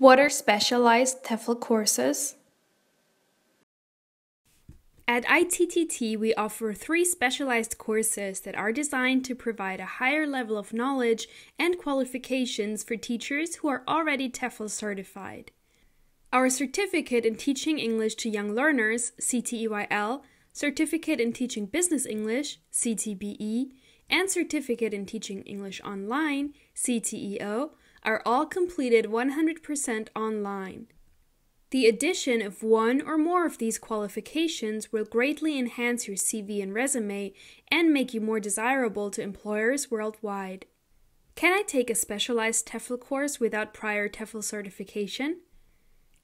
What are specialized TEFL courses? At ITTT, we offer three specialized courses that are designed to provide a higher level of knowledge and qualifications for teachers who are already TEFL certified. Our Certificate in Teaching English to Young Learners, CTEYL, Certificate in Teaching Business English, CTBE, and Certificate in Teaching English Online, CTEO, are all completed 100% online. The addition of one or more of these qualifications will greatly enhance your CV and resume and make you more desirable to employers worldwide. Can I take a specialized TEFL course without prior TEFL certification?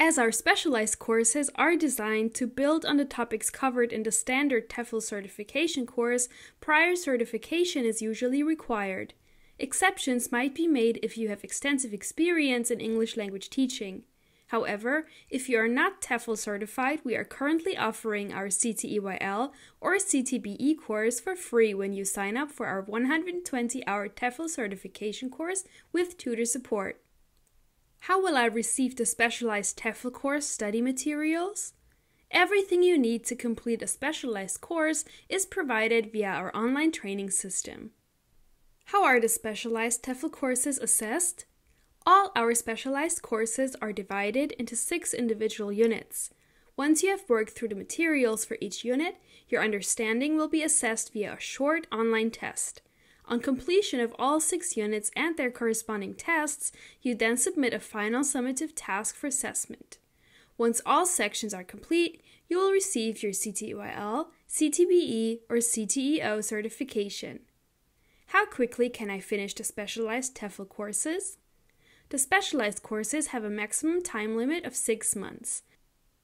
As our specialized courses are designed to build on the topics covered in the standard TEFL certification course, prior certification is usually required. Exceptions might be made if you have extensive experience in English language teaching. However, if you are not TEFL certified, we are currently offering our CTEYL or CTBE course for free when you sign up for our 120 hour TEFL certification course with tutor support. How will I receive the specialized TEFL course study materials? Everything you need to complete a specialized course is provided via our online training system. How are the specialized TEFL courses assessed? All our specialized courses are divided into six individual units. Once you have worked through the materials for each unit, your understanding will be assessed via a short online test. On completion of all six units and their corresponding tests, you then submit a final summative task for assessment. Once all sections are complete, you will receive your CTEYL, CTBE, or CTEO certification. How quickly can I finish the specialized TEFL courses? The specialized courses have a maximum time limit of six months.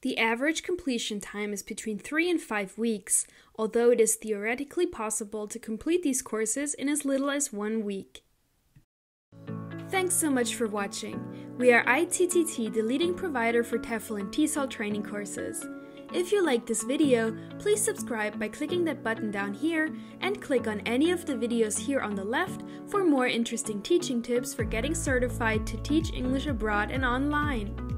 The average completion time is between three and five weeks, although it is theoretically possible to complete these courses in as little as one week. Thanks so much for watching. We are ITTT, the leading provider for TEFL and TESOL training courses. If you like this video, please subscribe by clicking that button down here and click on any of the videos here on the left for more interesting teaching tips for getting certified to teach English abroad and online.